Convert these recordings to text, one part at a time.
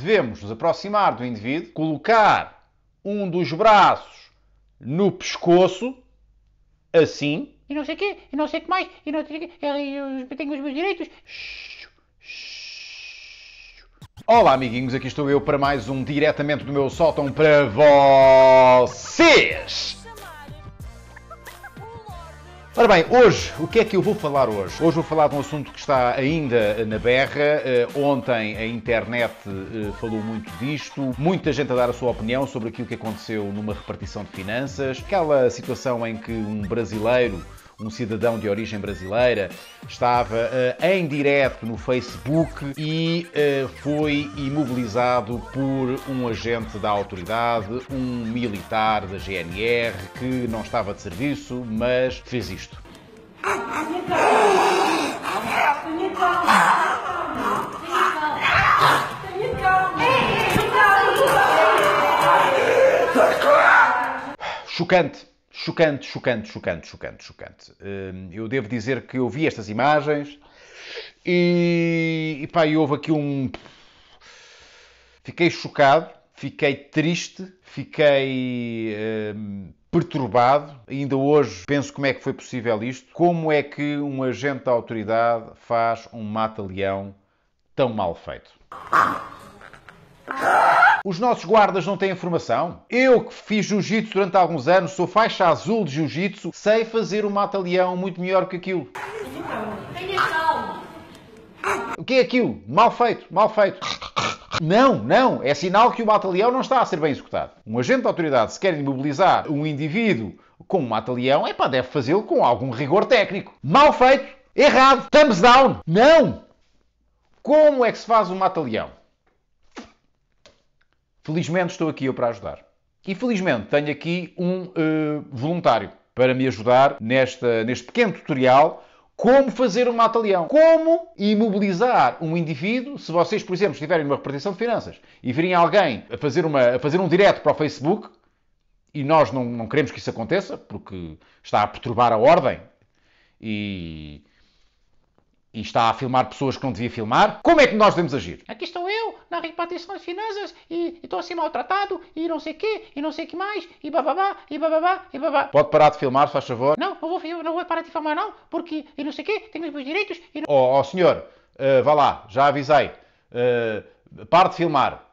Devemos nos aproximar do indivíduo, colocar um dos braços no pescoço, assim. E não sei o quê, e não sei o que mais, e não sei o quê, eu tenho os meus direitos. Olá, amiguinhos, aqui estou eu para mais um diretamente do meu sótão para vocês! Ora bem, hoje, o que é que eu vou falar hoje? Hoje vou falar de um assunto que está ainda eh, na berra. Eh, ontem a internet eh, falou muito disto, muita gente a dar a sua opinião sobre aquilo que aconteceu numa repartição de finanças, aquela situação em que um brasileiro um cidadão de origem brasileira, estava uh, em direto no Facebook e uh, foi imobilizado por um agente da autoridade, um militar da GNR que não estava de serviço, mas fez isto. Chocante. Chocante, chocante, chocante, chocante, chocante. Hum, eu devo dizer que eu vi estas imagens e, e pá, e houve aqui um. Fiquei chocado, fiquei triste, fiquei hum, perturbado. Ainda hoje penso como é que foi possível isto. Como é que um agente da autoridade faz um mata-leão tão mal feito? Os nossos guardas não têm formação? Eu que fiz jiu-jitsu durante alguns anos, sou faixa azul de jiu-jitsu, sei fazer um mata-leão muito melhor que aquilo. Tenha calma. O que é aquilo? Mal feito, mal feito. Não, não, é sinal que o mata-leão não está a ser bem executado. Um agente de autoridade, se quer imobilizar um indivíduo com um mata-leão, é pá, deve fazê-lo com algum rigor técnico. Mal feito, errado, thumbs down. Não! Como é que se faz um mata-leão? Felizmente estou aqui eu para ajudar. E felizmente tenho aqui um uh, voluntário para me ajudar nesta, neste pequeno tutorial como fazer um mata-leão. Como imobilizar um indivíduo, se vocês, por exemplo, estiverem numa repartição de finanças e virem alguém a fazer, uma, a fazer um direto para o Facebook, e nós não, não queremos que isso aconteça, porque está a perturbar a ordem e, e está a filmar pessoas que não devia filmar, como é que nós devemos agir? Aqui estou é para repartição das finanças e estou a ser maltratado e não sei quê e não sei que mais e bababá e bababá e babá. Pode parar de filmar, se faz favor? Não, não vou, não vou parar de filmar não, porque e não sei quê, tenho os meus direitos e não... Oh, oh senhor, uh, vá lá, já avisei. Uh, eh, pare de filmar.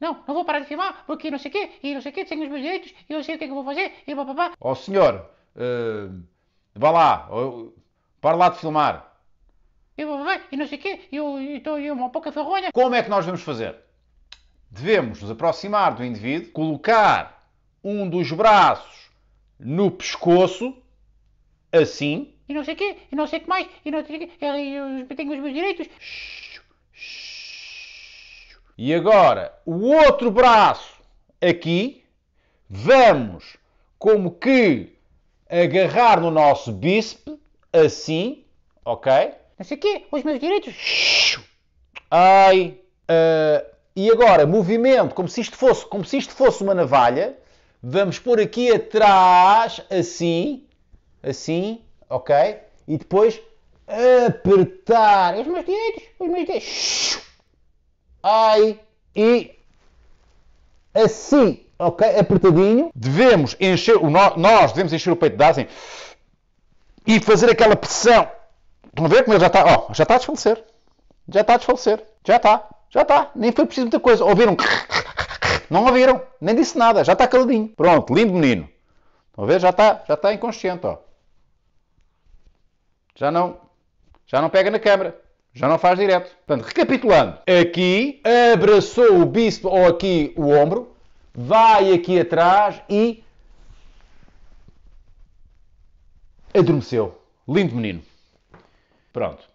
Não, não vou parar de filmar porque não sei quê e não sei quê, tenho os meus direitos e eu sei o que é que eu vou fazer e bababá. Oh senhor, uh, vá lá, oh, pare lá de filmar eu vou ver e não sei o quê, eu estou uma pouca vergonha. Como é que nós vamos fazer? Devemos nos aproximar do indivíduo, colocar um dos braços no pescoço, assim. E não sei o quê, e não sei o que mais, e não sei o quê, eu tenho os meus direitos. E agora, o outro braço aqui, vamos como que agarrar no nosso bíceps, assim, ok? não sei o quê, os meus direitos. Ai. Uh, e agora, movimento, como se isto fosse, como se isto fosse uma navalha. Vamos pôr aqui atrás, assim, assim, ok? E depois apertar os meus direitos os meus direitos Ai, e assim, ok? Apertadinho. Devemos encher, o nós devemos encher o peito de assim, e fazer aquela pressão Estão a ver como ele já está. Ó, já está a desfalecer. Já está a desfalecer. Já está. Já está. Nem foi preciso muita coisa. Ouviram? Não ouviram. Nem disse nada. Já está caladinho. Pronto, lindo menino. Estão a ver? Já está, já está inconsciente, ó. Já não, já não pega na câmara. Já não faz direto. Portanto, recapitulando. Aqui, abraçou o bispo ou aqui o ombro. Vai aqui atrás e... Adormeceu. Lindo menino. Pronto.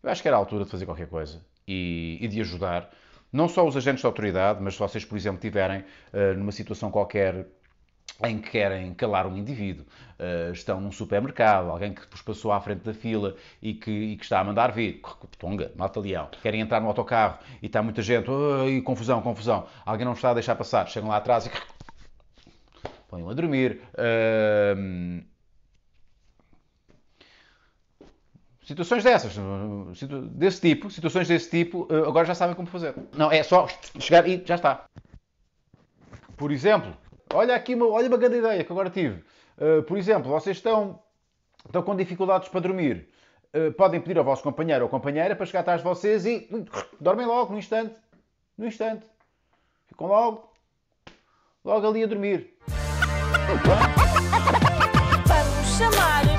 Eu acho que era a altura de fazer qualquer coisa e, e de ajudar não só os agentes de autoridade, mas se vocês, por exemplo, tiverem uh, numa situação qualquer em que querem calar um indivíduo, uh, estão num supermercado, alguém que vos passou à frente da fila e que, e que está a mandar vir, tonga, mata leão, querem entrar no autocarro e está muita gente, e confusão, confusão, alguém não está a deixar passar, chegam lá atrás e põem a dormir. Uh, Situações dessas, desse tipo, situações desse tipo, eh, agora já sabem como fazer. Não, é só chegar e já está. Por exemplo, olha aqui uma, olha uma grande ideia que agora tive. Eh, por exemplo, vocês estão, estão com dificuldades para dormir. Eh, podem pedir ao vosso companheiro ou companheira para chegar atrás de vocês e dormem logo, no instante. No instante. Ficam logo, logo ali a dormir. Vamos chamar